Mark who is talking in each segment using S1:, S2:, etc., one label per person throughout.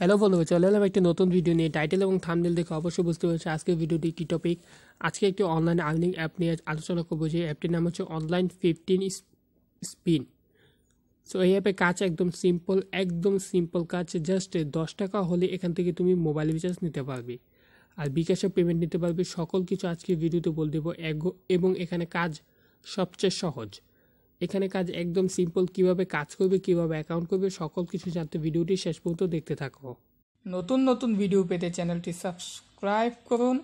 S1: hello বন্ধু চলে এলাম একটি নতুন ভিডিও নিয়ে টাইটেল এবং থামনেল দেখে অবশ্যই বুঝতে পারছি আজকের ভিডিওটি কী টপিক আজকে একটি অনলাইন আর্নিং অ্যাপ নিয়ে আলোচনা করবো যে অ্যাপটির নাম হচ্ছে অনলাইন ফিফটিন স্পিন সো এই অ্যাপে কাজ একদম সিম্পল একদম সিম্পল কাজ জাস্ট দশ টাকা হলে এখান থেকে তুমি মোবাইল রিচার্জ নিতে পারবে আর বিকাশে পেমেন্ট নিতে পারবে সকল কিছু আজকে ভিডিওতে বলে দেবো এবং এখানে কাজ সবচেয়ে সহজ এখানে কাজ একদম সিম্পল কিভাবে কাজ করবে কিভাবে অ্যাকাউন্ট করবে সকল কিছু জানতে ভিডিওটি শেষ পর্যন্ত দেখতে থাকো নতুন নতুন ভিডিও পেতে চ্যানেলটি সাবস্ক্রাইব করুন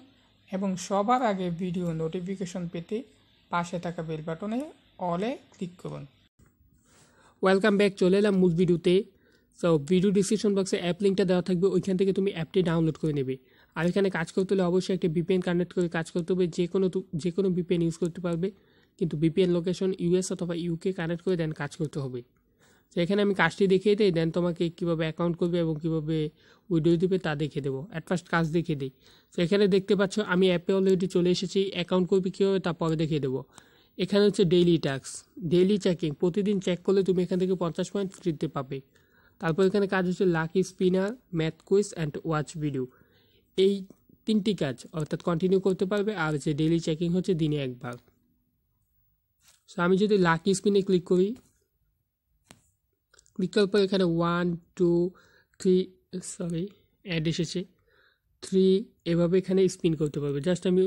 S1: এবং সবার আগে ভিডিও নোটিফিকেশন পেতে পাশে থাকা বেল বাটনে অলে ক্লিক করুন ওয়েলকাম ব্যাক চলে এলাম মূল ভিডিওতে সো ভিডিও ডিসক্রিপশন বক্সে অ্যাপ লিঙ্কটা দেওয়া থাকবে ওইখান থেকে তুমি অ্যাপটি ডাউনলোড করে নেবে আর এখানে কাজ করতে হলে অবশ্যই একটা ভিপিএন কানেক্ট করে কাজ করতে হবে যে কোনো যে কোনো ভিপিএন ইউজ করতে পারবে কিন্তু বিপিএন লোকেশন ইউএস অথবা ইউকে কানেক্ট করে দেন কাজ করতে হবে তো এখানে আমি কাজটি দেখিয়ে দিই দেন তোমাকে কীভাবে অ্যাকাউন্ট করবে এবং কীভাবে উইডো দিবে তা দেখিয়ে দেবো অ্যাট ফার্স্ট কাজ দেখিয়ে দিই তো এখানে দেখতে পাচ্ছ আমি অ্যাপে অলরেডি চলে এসেছি অ্যাকাউন্ট করবে কীভাবে তা পরে দেখিয়ে দেবো এখানে হচ্ছে ডেইলি টাস্ক ডেইলি চেকিং প্রতিদিন চেক করলে তুমি এখান থেকে পঞ্চাশ পয়েন্ট ফ্রিতে পাবে তারপর এখানে কাজ হচ্ছে lucky spinner math quiz and watch video এই তিনটি কাজ অর্থাৎ কন্টিনিউ করতে পারবে আর যে ডেইলি চেকিং হচ্ছে দিনে একবার সো আমি যদি লাকি স্পিনে ক্লিক করি ক্লিক করার পর এখানে one two three sorry add এসেছে থ্রি এভাবে এখানে স্পিন করতে পারবে জাস্ট আমি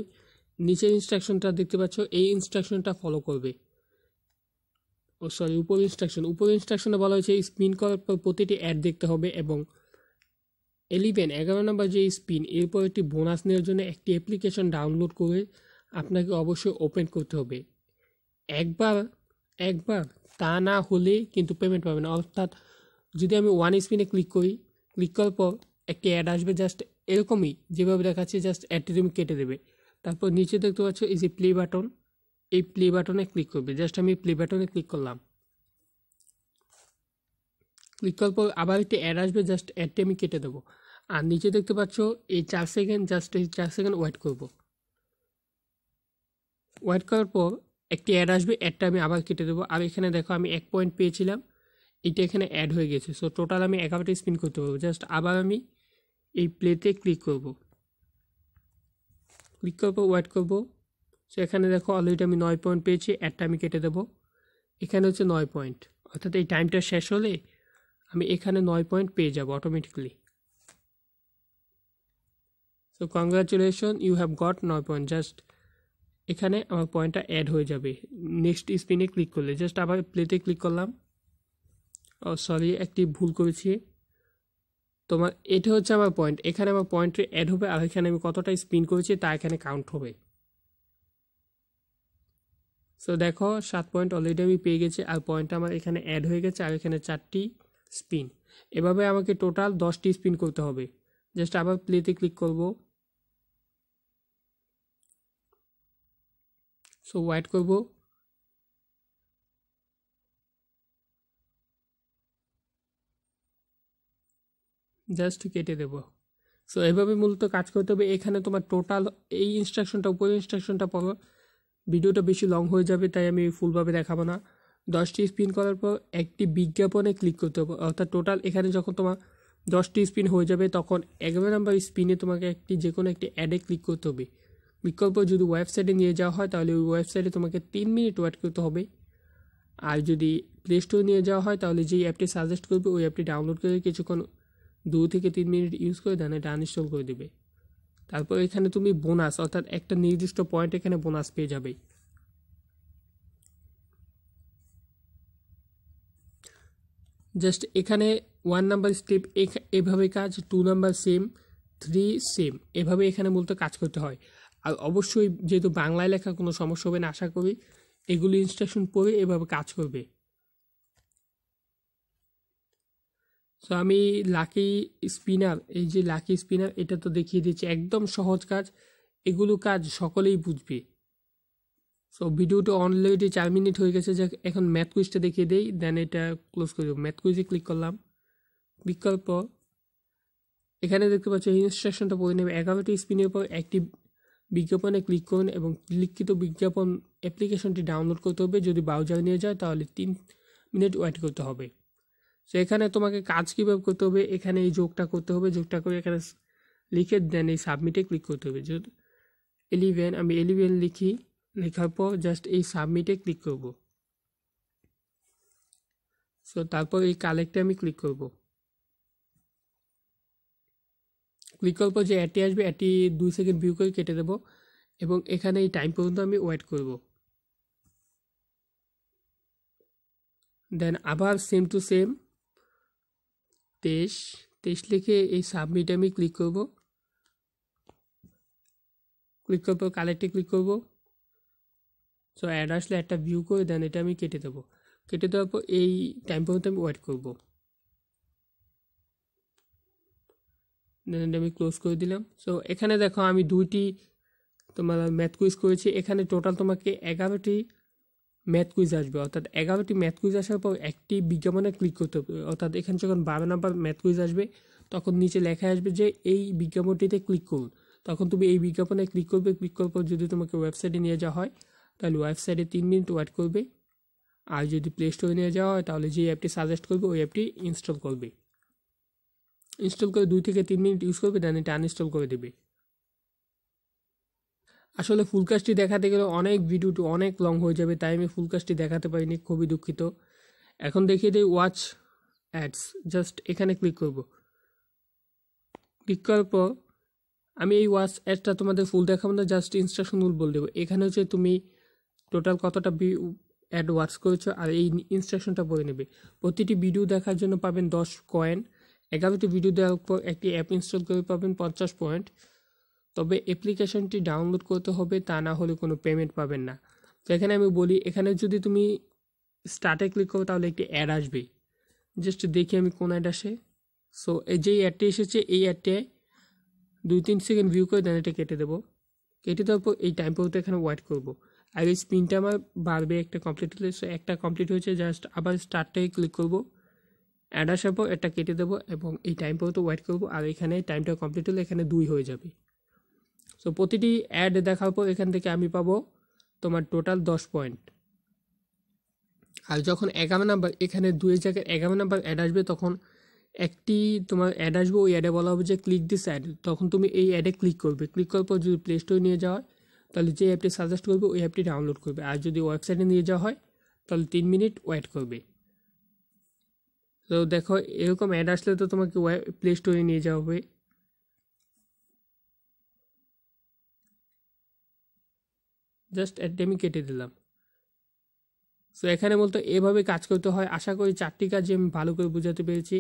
S1: নিচের ইনস্ট্রাকশনটা দেখতে পাচ্ছ এই ইনস্ট্রাকশনটা ফলো করবে ও সরি উপর ইনস্ট্রাকশন উপর ইনস্ট্রাকশনে বলা হয়েছে স্পিন করার পর প্রতিটি অ্যাড দেখতে হবে এবং এলিভেন এগারো নম্বর যে স্পিন এরপর একটি বোনাস নেওয়ার জন্য একটি অ্যাপ্লিকেশন ডাউনলোড করে আপনাকে অবশ্যই ওপেন করতে হবে একবার একবার তা না হলে কিন্তু পেমেন্ট পাবে না অর্থাৎ যদি আমি ওয়ান স্পিনে ক্লিক করি ক্লিক করার পর একটি অ্যাড আসবে জাস্ট এরকমই যেভাবে দেখাচ্ছে জাস্ট অ্যাডটি তুমি কেটে দেবে তারপর নিচে দেখতে পাচ্ছ এই যে প্লে বাটন এই প্লে বাটনে ক্লিক করবে জাস্ট আমি প্লে বাটনে ক্লিক করলাম ক্লিক করার পর আবার একটি অ্যাড আসবে জাস্ট অ্যাডটি আমি কেটে দেবো আর নিচে দেখতে পাচ্ছ এই চার সেকেন্ড জাস্ট এই চার সেকেন্ড ওয়েট করব ওয়েট করার পর একটি অ্যাড আসবে অ্যাডটা আমি আবার কেটে দেবো আর এখানে দেখো আমি এক পয়েন্ট পেয়েছিলাম এটা এখানে অ্যাড হয়ে গেছে সো টোটাল আমি এগারোটা স্পিন করতে পারবো জাস্ট আবার আমি এই প্লেতে ক্লিক করব ক্লিক করবো ওয়েট করবো সো এখানে দেখো অলরেডি আমি নয় পয়েন্ট পেয়েছি অ্যাডটা আমি কেটে দেবো এখানে হচ্ছে নয় পয়েন্ট অর্থাৎ এই টাইমটা শেষ হলে আমি এখানে নয় পয়েন্ট পেয়ে যাব automatically so congratulation you have got নয় পয়েন্ট জাস্ট এখানে আমার পয়েন্টটা অ্যাড হয়ে যাবে নেক্সট স্পিনে ক্লিক করলে জাস্ট আবার প্লেতে ক্লিক করলাম ও oh, সরি একটি ভুল করেছি তোমার এটা হচ্ছে আমার পয়েন্ট এখানে আমার পয়েন্টে অ্যাড হবে আর এখানে আমি কতটা স্পিন করেছি তা এখানে কাউন্ট হবে সো দেখো সাত পয়েন্ট অলরেডি আমি পেয়ে গেছি আর পয়েন্টটা আমার এখানে অ্যাড হয়ে গেছে আর এখানে চারটি স্পিন এভাবে আমাকে টোটাল দশটি স্পিন করতে হবে জাস্ট আবার প্লেতে ক্লিক করবো সো ওয়াইট করব জাস্ট কেটে দেব সো এভাবে মূলত কাজ করতে হবে এখানে তোমার টোটাল এই ইনস্ট্রাকশনটা উপরে ইনস্ট্রাকশনটা পড়ো ভিডিওটা বেশি লং হয়ে যাবে তাই আমি ফুলভাবে দেখাবো না দশটি স্পিন করার পর একটি বিজ্ঞাপনে ক্লিক করতে হবে অর্থাৎ টোটাল এখানে যখন তোমার দশটি স্পিন হয়ে যাবে তখন এগারো নাম্বার স্পিনে তোমাকে একটি যে কোনো একটি অ্যাডে ক্লিক করতে হবে বিকল্প যদি ওয়েবসাইটে নিয়ে যাওয়া হয় তাহলে ওই ওয়েবসাইটে তোমাকে তিন মিনিট ওয়েট করতে হবে আর যদি প্লে স্টোরে নিয়ে যাওয়া হয় তাহলে যেই অ্যাপটি সাজেস্ট করবে ওই অ্যাপটি ডাউনলোড করে কিছুক্ষণ দু থেকে তিন মিনিট ইউজ করে দেন এটা আনইনস্টল করে দেবে তারপর এখানে তুমি বোনাস অর্থাৎ একটা নির্দিষ্ট পয়েন্ট এখানে বোনাস পেয়ে যাবে জাস্ট এখানে ওয়ান নাম্বার স্টেপ এভাবে কাজ two number same three same এভাবে এখানে মূলত কাজ করতে হয় আর অবশ্যই যেহেতু বাংলায় লেখা কোনো সমস্যা হবে না আশা করি এগুলি ইনস্ট্রাকশন পড়ে এভাবে কাজ করবে তো আমি লাকি স্পিনার এই যে লাকি স্পিনার এটা তো দেখিয়ে দিচ্ছি একদম সহজ কাজ এগুলো কাজ সকলেই বুঝবে সো ভিডিওটা অলরেডি চার মিনিট হয়ে গেছে যে এখন ম্যাথ কুইজটা দেখিয়ে দেই দেন এটা ক্লোজ করে দেবো ম্যাথ কুইজে ক্লিক করলাম বিকল্প এখানে দেখতে পাচ্ছ ইনস্ট্রাকশনটা পড়ে নেবে এগারোটি স্পিনের পর একটি বিজ্ঞাপনে ক্লিক করুন এবং লিখিত বিজ্ঞাপন অ্যাপ্লিকেশনটি ডাউনলোড করতে হবে যদি ব্রাউজারে নিয়ে যায় তাহলে তিন মিনিট ওয়েট করতে হবে তো এখানে তোমাকে কাজ কীভাবে করতে হবে এখানে এই যোগটা করতে হবে যোগটা করে এখানে লিখে দেন এই সাবমিটে ক্লিক করতে হবে যদি এলিভেন আমি এলিভেন লিখি লেখার পর জাস্ট এই সাবমিটে ক্লিক করব সো তারপর এই কালেক্টে আমি ক্লিক করবো ক্লিক করার যে অ্যাডটি আসবে অ্যাডটি দুই সেকেন্ড ভিউ করে কেটে দেবো এবং এখানে এই টাইম পর্যন্ত আমি ওয়েট করব দেন আবার সেম টু সেম তেইশ তেইশ লিখে এই সাবমিট আমি ক্লিক করব ক্লিক করার পর কালেক্টে ক্লিক করব সো অ্যাড আসলে একটা ভিউ করে দেন এটা আমি কেটে দেবো কেটে দেওয়ার পর এই টাইম পর্যন্ত আমি ওয়েট করবো আমি ক্লোজ করে দিলাম সো এখানে দেখো আমি দুইটি তোমার ম্যাথ কুইজ করেছি এখানে টোটাল তোমাকে এগারোটি ম্যাথ কুইজ আসবে অর্থাৎ এগারোটি ম্যাথ কুইজ আসার পর একটি বিজ্ঞাপনে ক্লিক করতে হবে অর্থাৎ এখানে যখন বারো নাম্বার ম্যাথ কুইজ আসবে তখন নিচে লেখা আসবে যে এই বিজ্ঞাপনটিতে ক্লিক করুন তখন তুমি এই বিজ্ঞাপনে ক্লিক করবে ক্লিক করার পর যদি তোমাকে ওয়েবসাইটে নিয়ে যাওয়া হয় তাহলে ওয়েবসাইটে তিন মিনিট ওয়েট করবে আর যদি প্লে স্টোরে নিয়ে যাওয়া হয় তাহলে যে অ্যাপটি সাজেস্ট করবে ওই অ্যাপটি ইনস্টল করবে ইনস্টল করে দুই থেকে তিন মিনিট ইউজ করবে দেন এটা আনইনস্টল করে দেবে আসলে ফুলকাস্টটি দেখাতে গেলে অনেক ভিডিওটি অনেক লং হয়ে যাবে তাই আমি ফুলকাস্টটি দেখাতে পারিনি খুবই দুঃখিত এখন দেখিয়ে দিই ওয়াচ অ্যাডস জাস্ট এখানে ক্লিক করব ক্লিক করার পর আমি এই ওয়াচ অ্যাডটা তোমাদের ফুল দেখাবো না জাস্ট ইনস্ট্রাকশন বলে দেবো এখানে হচ্ছে তুমি টোটাল কতটা অ্যাড ওয়াচ করেছো আর এই ইনস্ট্রাকশনটা বলে নেবে প্রতিটি ভিডিও দেখার জন্য পাবেন দশ কয়েন এগারোটি ভিডিও দেওয়ার পর একটি অ্যাপ ইনস্টল করে পাবেন পঞ্চাশ পয়েন্ট তবে অ্যাপ্লিকেশনটি ডাউনলোড করতে হবে তা না হলে কোনো পেমেন্ট পাবেন না তো এখানে আমি বলি এখানে যদি তুমি স্টার্টে ক্লিক করো তাহলে একটি অ্যাড আসবে জাস্ট দেখি আমি কোন অ্যাড আসে সো এই যেই অ্যাডটি এসেছে এই অ্যাডটি দুই তিন সেকেন্ড ভিউ করে দেন এটা কেটে দেবো কেটে দেওয়ার পর এই টাইম পর্যন্ত এখানে ওয়েট করবো আর এই স্পিনটা আমার বাড়বে একটা কমপ্লিট হলে সো একটা কমপ্লিট হয়েছে জাস্ট আবার স্টার্টটাই ক্লিক করবো অ্যাড আসাবো এটা কেটে দেবো এবং এই টাইম পর্যন্ত ওয়েট করবো আর এখানে টাইমটা কমপ্লিট হলে এখানে দুই হয়ে যাবে সো প্রতিটি অ্যাড দেখার পর এখান থেকে আমি পাবো তোমার টোটাল দশ পয়েন্ট আর যখন এগারো নাম্বার এখানে দুই জায়গায় এগারো নাম্বার অ্যাড আসবে তখন একটি তোমার অ্যাড আসবে ওই অ্যাডে বলা হবে যে ক্লিক দিস অ্যাড তখন তুমি এই অ্যাডে ক্লিক করবে ক্লিক করার পর যদি প্লে স্টোরে নিয়ে যাওয়া হয় তাহলে যে অ্যাপটি সাজেস্ট করবে ওই অ্যাপটি ডাউনলোড করবে আর যদি ওয়েবসাইটে নিয়ে যাওয়া হয় তাহলে তিন মিনিট ওয়েট করবে তো দেখো এরকম অ্যাড আসলে তো তোমাকে প্লে স্টোরে নিয়ে যাওয়া হবে জাস্ট অ্যাডটি আমি কেটে দিলাম সো এখানে বলতো এভাবে কাজ করতে হয় আশা করি চারটি কাজ আমি ভালো করে বোঝাতে পেরেছি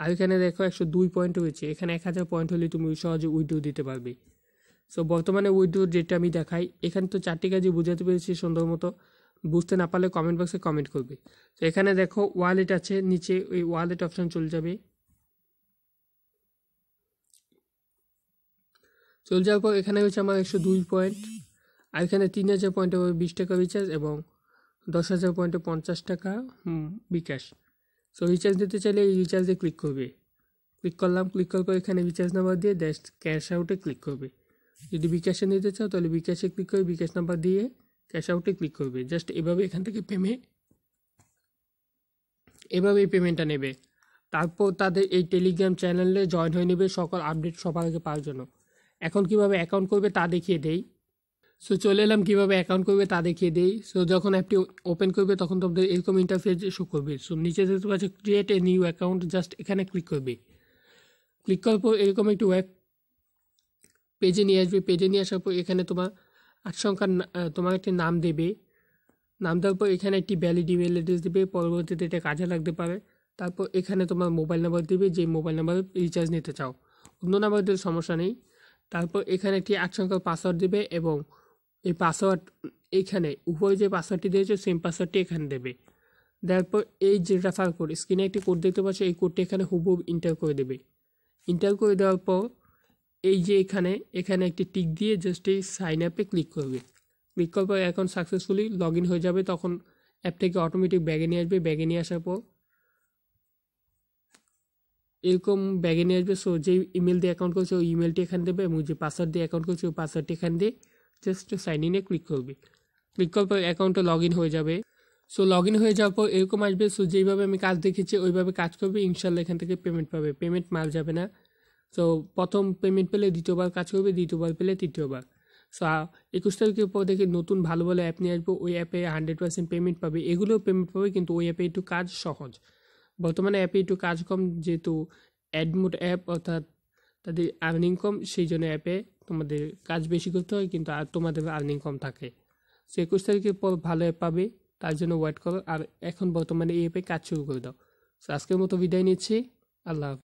S1: আর এখানে দেখো একশো দুই পয়েন্ট হয়েছে এখানে এক হাজার পয়েন্ট হলে তুমি সহজে উইড্রো দিতে পারবে সো বর্তমানে উইড্রো ডেটটা আমি দেখাই এখানে তো চারটি কাজই বোঝাতে পেরেছি সুন্দর মতো বুঝতে না পারলে কমেন্ট বক্সে কমেন্ট করবে তো এখানে দেখো ওয়ালেট আছে নিচে ওই ওয়ালেট অপশান চলে যাবে চলে যাওয়ার পর এখানে হচ্ছে আমার একশো দুই পয়েন্ট আর এখানে তিন হাজার পয়েন্টে বিশ টাকা রিচার্জ এবং দশ হাজার পয়েন্টে পঞ্চাশ টাকা বিকাশ সো রিচার্জ দিতে চাইলে এই রিচার্জে ক্লিক করবে ক্লিক করলাম ক্লিক করার পর এখানে রিচার্জ নাম্বার দিয়ে ড্যাশ ক্যাশ আউটে ক্লিক করবে যদি বিকাশে নিতে চাও তাহলে বিকাশে ক্লিক করে বিকাশ নাম্বার দিয়ে ক্যাশ আউটে ক্লিক করবে জাস্ট এভাবে এখান থেকে পেমেন্ট এভাবে পেমেন্টটা নেবে তারপর তাদের এই টেলিগ্রাম চ্যানেলে জয়েন হয়ে নেবে সকল আপডেট সবার আগে পাওয়ার জন্য এখন কিভাবে অ্যাকাউন্ট করবে তা দেখিয়ে দেই সো চলে এলাম কীভাবে অ্যাকাউন্ট করবে তা দেখিয়ে দেই সো যখন অ্যাপটি ওপেন করবে তখন তোমাদের এরকম ইন্টারফেস শো করবে সো নিচে দেখতে পাচ্ছে create a new account just এখানে ক্লিক করবে ক্লিক করার পর এরকম একটি ওয়েব পেজে নিয়ে আসবে পেজে নিয়ে আসার পর এখানে তোমার আট সংখ্যার তোমাকে একটি নাম দেবে নাম দেওয়ার পর এখানে একটি ভ্যালিড ইমেল অ্যাড্রেস দেবে পরবর্তীতে এটা কাজে লাগতে পারে তারপর এখানে তোমার মোবাইল নাম্বার দেবে যে মোবাইল নাম্বারে রিচার্জ নিতে চাও অন্য নাম্বার দিলে সমস্যা নেই তারপর এখানে একটি আট সংখ্যার পাসওয়ার্ড দেবে এবং এই পাসওয়ার্ড এখানে উপরে যে পাসওয়ার্ডটি দিয়েছে সেম পাসওয়ার্ডটি এখানে দেবে দেওয়ার পর এই যে রেফার কোড স্ক্রিনে একটি কোড দেখতে পাচ্ছ এই কোডটি এখানে হুবহু ইন্টার করে দেবে ইন্টার করে দেওয়ার পর এই যে এখানে এখানে একটি টিক দিয়ে জাস্ট এই সাইন অ্যাপে ক্লিক করবে বিকল্প অ্যাকাউন্ট সাকসেসফুলি লগ ইন হয়ে যাবে তখন অ্যাপ থেকে অটোমেটিক ব্যাগে নিয়ে আসবে ব্যাগে নিয়ে আসার পর এরকম ব্যাগে নিয়ে আসবে সো যেই ইমেল দিয়ে অ্যাকাউন্ট করছে ওই ইমেলটি এখানে দেবে এবং যে পাসওয়ার্ড দিয়ে অ্যাকাউন্ট করছে ওই পাসওয়ার্ডটি এখানে দিয়ে জাস্ট সাইন ইনে ক্লিক করবে ক্লিক করার পর অ্যাকাউন্টে লগ ইন হয়ে যাবে সো লগ ইন হয়ে যাওয়ার পর এরকম আসবে সো যেইভাবে আমি কাজ দেখেছি ওইভাবে কাজ করবে ইনশাল্লাহ এখান থেকে পেমেন্ট পাবে পেমেন্ট মাল যাবে না সো প্রথম পেমেন্ট পেলে দ্বিতীয়বার কাজ করবে দ্বিতীয়বার পেলে তৃতীয়বার সো একুশ তারিখের পর থেকে নতুন ভালো ভালো অ্যাপ নিয়ে আসবো ওই অ্যাপে হান্ড্রেড পার্সেন্ট পেমেন্ট পাবে এগুলোও পেমেন্ট পাবে কিন্তু ওই অ্যাপে একটু কাজ সহজ বর্তমানে অ্যাপে একটু কাজ কম যেহেতু অ্যাডমোট অ্যাপ অর্থাৎ তাদের আর্নিং কম সেই জন্য অ্যাপে তোমাদের কাজ বেশি করতে হয় কিন্তু আর তোমাদের আর্নিং কম থাকে সো একুশ তারিখের পর ভালো অ্যাপ পাবে তার জন্য ওয়েট করো আর এখন বর্তমানে এই অ্যাপে কাজ শুরু করে দাও সো আজকের মতো বিদায় নিচ্ছি আল্লাহ